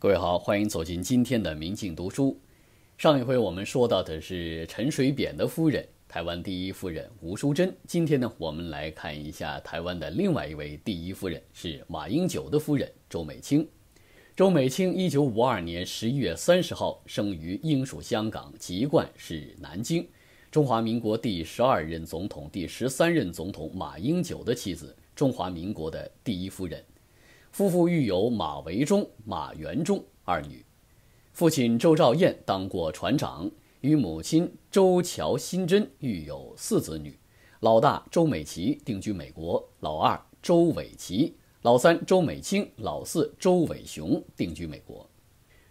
各位好，欢迎走进今天的《明镜读书》。上一回我们说到的是陈水扁的夫人，台湾第一夫人吴淑珍。今天呢，我们来看一下台湾的另外一位第一夫人，是马英九的夫人周美青。周美青，一九五二年十一月三十号生于英属香港，籍贯是南京。中华民国第十二任总统、第十三任总统马英九的妻子，中华民国的第一夫人。夫妇育有马维忠、马元忠二女，父亲周兆燕当过船长，与母亲周乔新珍育有四子女，老大周美琪定居美国，老二周伟琪，老三周美清，老四周伟雄定居美国。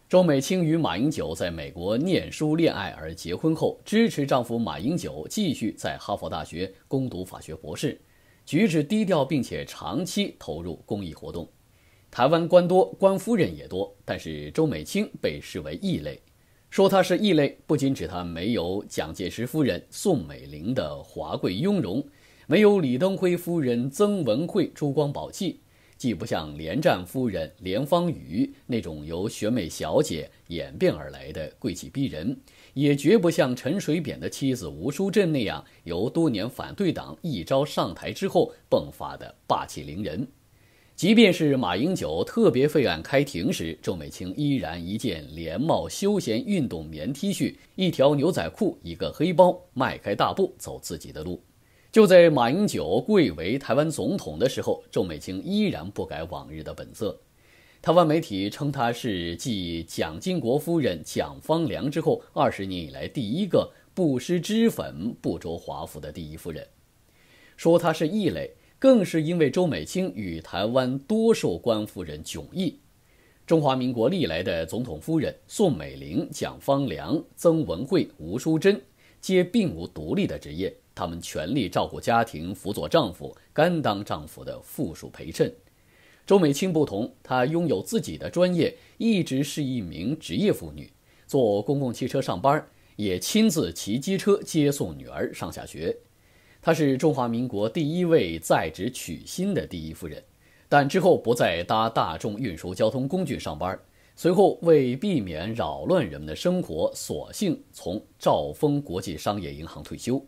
周美清与马英九在美国念书恋爱而结婚后，支持丈夫马英九继续在哈佛大学攻读法学博士，举止低调并且长期投入公益活动。台湾官多，官夫人也多，但是周美青被视为异类。说她是异类，不仅指她没有蒋介石夫人宋美龄的华贵雍容，没有李登辉夫人曾文慧珠光宝气，既不像连战夫人连芳雨那种由选美小姐演变而来的贵气逼人，也绝不像陈水扁的妻子吴淑珍那样由多年反对党一朝上台之后迸发的霸气凌人。即便是马英九特别费案开庭时，周美青依然一件连帽休闲运动棉 T 恤、一条牛仔裤、一个黑包，迈开大步走自己的路。就在马英九贵为台湾总统的时候，周美青依然不改往日的本色。台湾媒体称她是继蒋经国夫人蒋方良之后，二十年以来第一个不施脂粉、不着华服的第一夫人，说她是异类。更是因为周美青与台湾多数官夫人迥异。中华民国历来的总统夫人宋美龄、蒋方良、曾文慧、吴淑珍，皆并无独立的职业，她们全力照顾家庭，辅佐丈夫，甘当丈夫的附属陪衬。周美青不同，她拥有自己的专业，一直是一名职业妇女，坐公共汽车上班，也亲自骑机车接送女儿上下学。她是中华民国第一位在职娶亲的第一夫人，但之后不再搭大众运输交通工具上班。随后为避免扰乱人们的生活，索性从兆丰国际商业银行退休。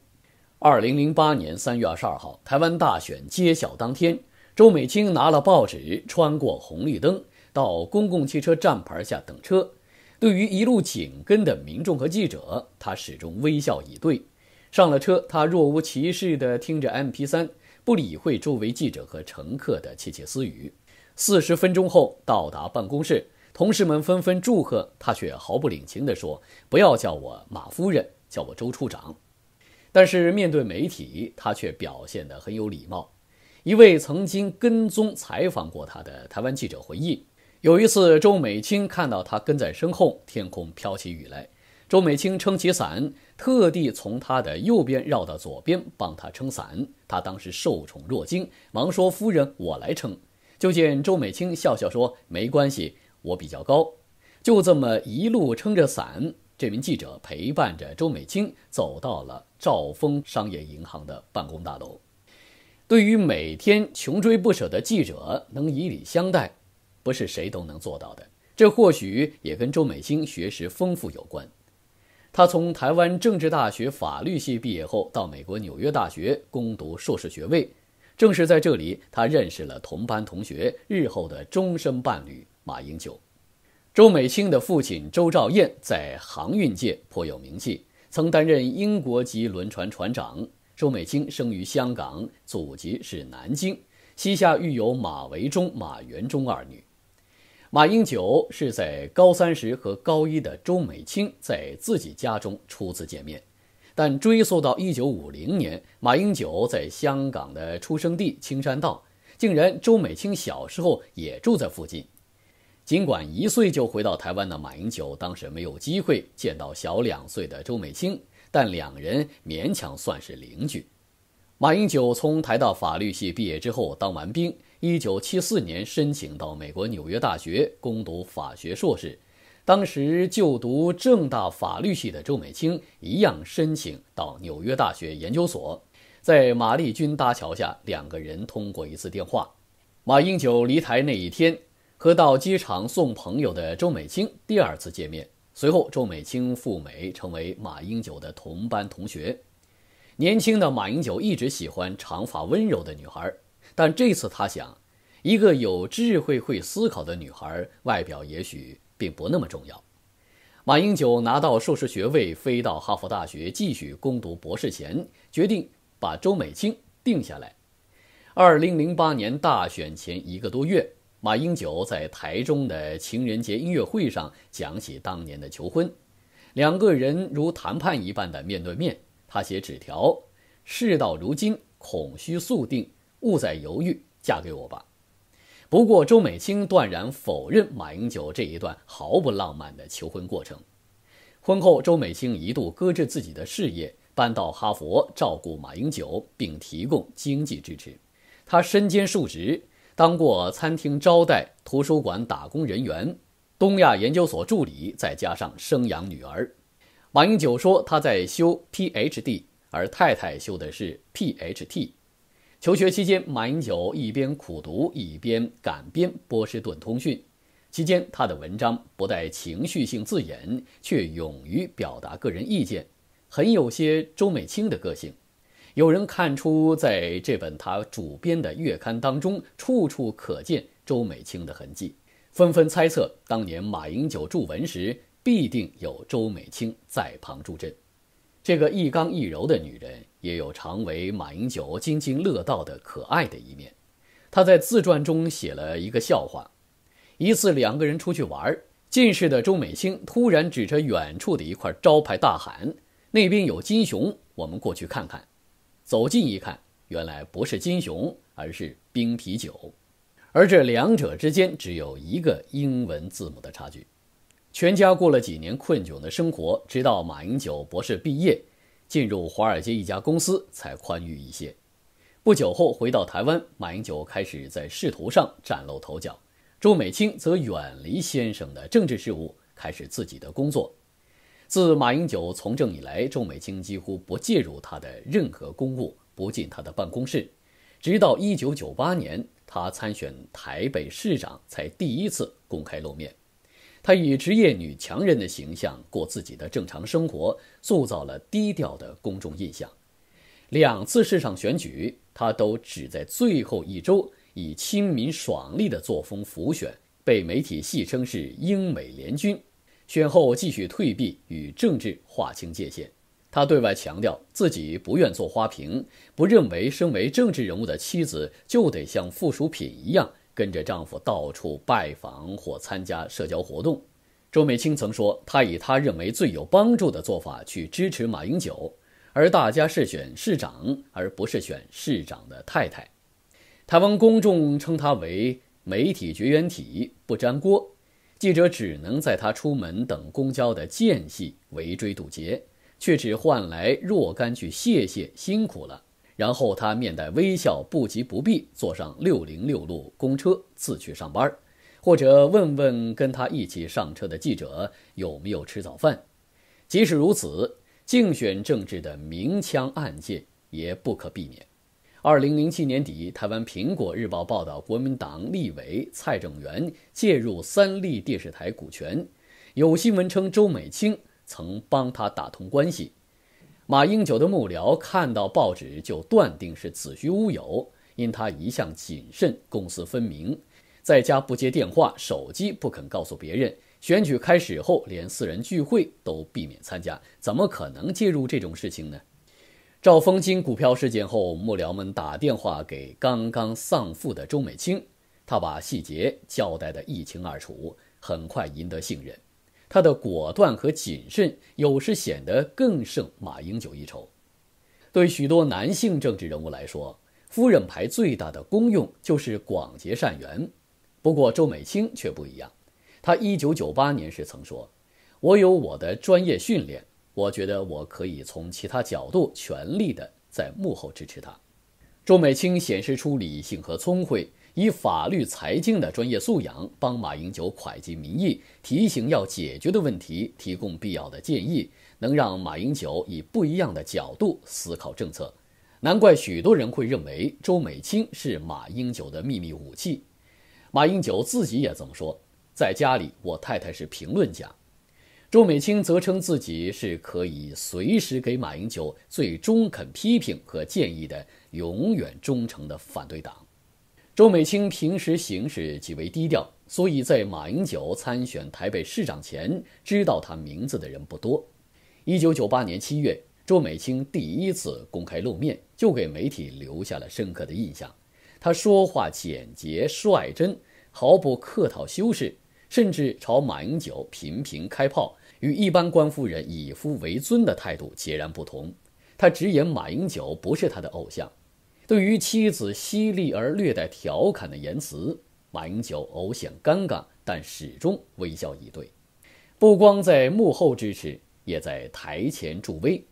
二零零八年三月二十二号，台湾大选揭晓当天，周美青拿了报纸，穿过红绿灯，到公共汽车站牌下等车。对于一路紧跟的民众和记者，他始终微笑以对。上了车，他若无其事地听着 MP 三，不理会周围记者和乘客的窃窃私语。四十分钟后到达办公室，同事们纷纷祝贺他，却毫不领情地说：“不要叫我马夫人，叫我周处长。”但是面对媒体，他却表现得很有礼貌。一位曾经跟踪采访过他的台湾记者回忆，有一次周美青看到他跟在身后，天空飘起雨来。周美青撑起伞，特地从他的右边绕到左边，帮他撑伞。他当时受宠若惊，忙说：“夫人，我来撑。”就见周美青笑笑说：“没关系，我比较高。”就这么一路撑着伞，这名记者陪伴着周美青走到了兆丰商业银行的办公大楼。对于每天穷追不舍的记者能以礼相待，不是谁都能做到的。这或许也跟周美青学识丰富有关。他从台湾政治大学法律系毕业后，到美国纽约大学攻读硕士学位。正是在这里，他认识了同班同学日后的终身伴侣马英九。周美青的父亲周兆燕在航运界颇有名气，曾担任英国籍轮船船长。周美青生于香港，祖籍是南京，膝下育有马维忠、马元忠二女。马英九是在高三时和高一的周美青在自己家中初次见面，但追溯到一九五零年，马英九在香港的出生地青山道，竟然周美青小时候也住在附近。尽管一岁就回到台湾的马英九当时没有机会见到小两岁的周美青，但两人勉强算是邻居。马英九从台大法律系毕业之后，当完兵。一九七四年，申请到美国纽约大学攻读法学硕士。当时就读正大法律系的周美青，一样申请到纽约大学研究所。在马丽君搭桥下，两个人通过一次电话。马英九离台那一天，和到机场送朋友的周美青第二次见面。随后，周美青赴美，成为马英九的同班同学。年轻的马英九一直喜欢长发温柔的女孩。但这次他想，一个有智慧、会思考的女孩，外表也许并不那么重要。马英九拿到硕士学位，飞到哈佛大学继续攻读博士前，决定把周美青定下来。二零零八年大选前一个多月，马英九在台中的情人节音乐会上讲起当年的求婚，两个人如谈判一般的面对面，他写纸条：“事到如今，恐需速定。”勿再犹豫，嫁给我吧。不过，周美青断然否认马英九这一段毫不浪漫的求婚过程。婚后，周美青一度搁置自己的事业，搬到哈佛照顾马英九，并提供经济支持。她身兼数职，当过餐厅招待、图书馆打工人员、东亚研究所助理，再加上生养女儿。马英九说他在修 PhD，而太太修的是 PhD。求学期间，马英九一边苦读，一边赶编《波士顿通讯》。期间，他的文章不带情绪性字眼，却勇于表达个人意见，很有些周美青的个性。有人看出，在这本他主编的月刊当中，处处可见周美青的痕迹，纷纷猜测，当年马英九著文时，必定有周美青在旁助阵。这个一刚一柔的女人。也有常为马英九津津乐道的可爱的一面。他在自传中写了一个笑话：一次两个人出去玩，近视的周美青突然指着远处的一块招牌大喊：“那边有金熊，我们过去看看。”走近一看，原来不是金熊，而是冰啤酒。而这两者之间只有一个英文字母的差距。全家过了几年困窘的生活，直到马英九博士毕业。进入华尔街一家公司才宽裕一些。不久后回到台湾，马英九开始在仕途上崭露头角，周美青则远离先生的政治事务，开始自己的工作。自马英九从政以来，周美青几乎不介入他的任何公务，不进他的办公室，直到1998年他参选台北市长，才第一次公开露面。她以职业女强人的形象过自己的正常生活，塑造了低调的公众印象。两次市上选举，她都只在最后一周以亲民爽利的作风浮选，被媒体戏称是英美联军。选后继续退避，与政治划清界限。她对外强调自己不愿做花瓶，不认为身为政治人物的妻子就得像附属品一样。跟着丈夫到处拜访或参加社交活动，周美青曾说：“她以她认为最有帮助的做法去支持马英九，而大家是选市长，而不是选市长的太太。”台湾公众称她为“媒体绝缘体，不粘锅”。记者只能在她出门等公交的间隙围追堵截，却只换来若干句“谢谢，辛苦了”。然后他面带微笑，不急不避，坐上六零六路公车自去上班，或者问问跟他一起上车的记者有没有吃早饭。即使如此，竞选政治的明枪暗箭也不可避免。二零零七年底，台湾《苹果日报》报道国民党立委蔡正元介入三立电视台股权，有新闻称周美青曾帮他打通关系。马英九的幕僚看到报纸就断定是子虚乌有，因他一向谨慎，公私分明，在家不接电话，手机不肯告诉别人。选举开始后，连私人聚会都避免参加，怎么可能介入这种事情呢？赵峰金股票事件后，幕僚们打电话给刚刚丧父的周美青，他把细节交代得一清二楚，很快赢得信任。他的果断和谨慎有时显得更胜马英九一筹。对许多男性政治人物来说，夫人牌最大的功用就是广结善缘。不过周美青却不一样。她1998年时曾说：“我有我的专业训练，我觉得我可以从其他角度全力的在幕后支持他。”周美青显示出理性和聪慧。以法律财经的专业素养，帮马英九快集民意，提醒要解决的问题，提供必要的建议，能让马英九以不一样的角度思考政策。难怪许多人会认为周美青是马英九的秘密武器。马英九自己也这么说，在家里我太太是评论家，周美青则称自己是可以随时给马英九最中肯批评和建议的永远忠诚的反对党。周美青平时行事极为低调，所以在马英九参选台北市长前，知道他名字的人不多。1998年7月，周美青第一次公开露面，就给媒体留下了深刻的印象。他说话简洁率真，毫不客套修饰，甚至朝马英九频频开炮，与一般官夫人以夫为尊的态度截然不同。他直言马英九不是他的偶像。对于妻子犀利而略带调侃的言辞，马英九偶显尴尬，但始终微笑以对。不光在幕后支持，也在台前助威。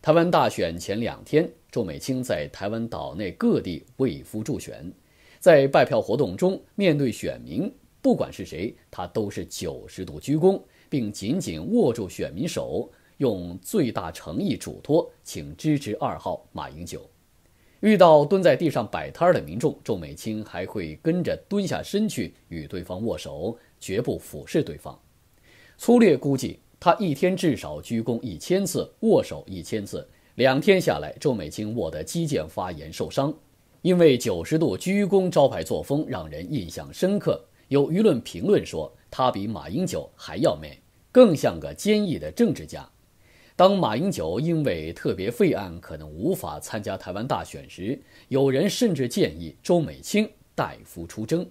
台湾大选前两天，周美青在台湾岛内各地为夫助选，在拜票活动中，面对选民，不管是谁，他都是九十度鞠躬，并紧紧握住选民手，用最大诚意嘱托，请支持二号马英九。遇到蹲在地上摆摊儿的民众，周美青还会跟着蹲下身去与对方握手，绝不俯视对方。粗略估计，他一天至少鞠躬一千次，握手一千次。两天下来，周美青握得肌腱发炎受伤。因为九十度鞠躬招牌作风让人印象深刻，有舆论评论说他比马英九还要美，更像个坚毅的政治家。当马英九因为特别费案可能无法参加台湾大选时，有人甚至建议周美青代夫出征。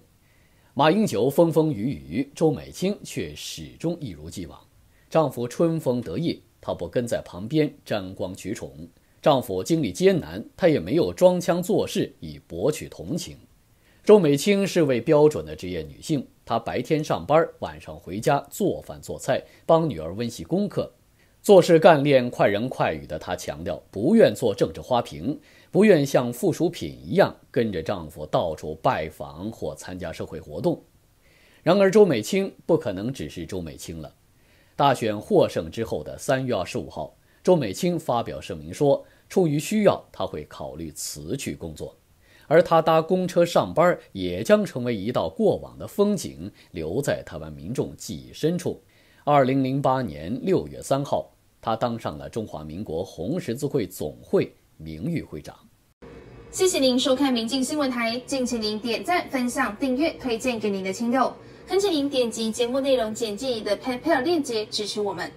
马英九风风雨雨，周美青却始终一如既往。丈夫春风得意，她不跟在旁边沾光取宠；丈夫经历艰难，她也没有装腔作势以博取同情。周美青是位标准的职业女性，她白天上班，晚上回家做饭做菜，帮女儿温习功课。做事干练、快人快语的她强调，不愿做政治花瓶，不愿像附属品一样跟着丈夫到处拜访或参加社会活动。然而，周美青不可能只是周美青了。大选获胜之后的三月二十五号，周美青发表声明说，出于需要，她会考虑辞去工作，而她搭公车上班也将成为一道过往的风景，留在台湾民众记忆深处。二零零八年六月三号。他当上了中华民国红十字会总会名誉会长。谢谢您收看民进新闻台，敬请您点赞、分享、订阅、推荐给您的亲友，恳请您点击节目内容简介的 PayPal 链接支持我们。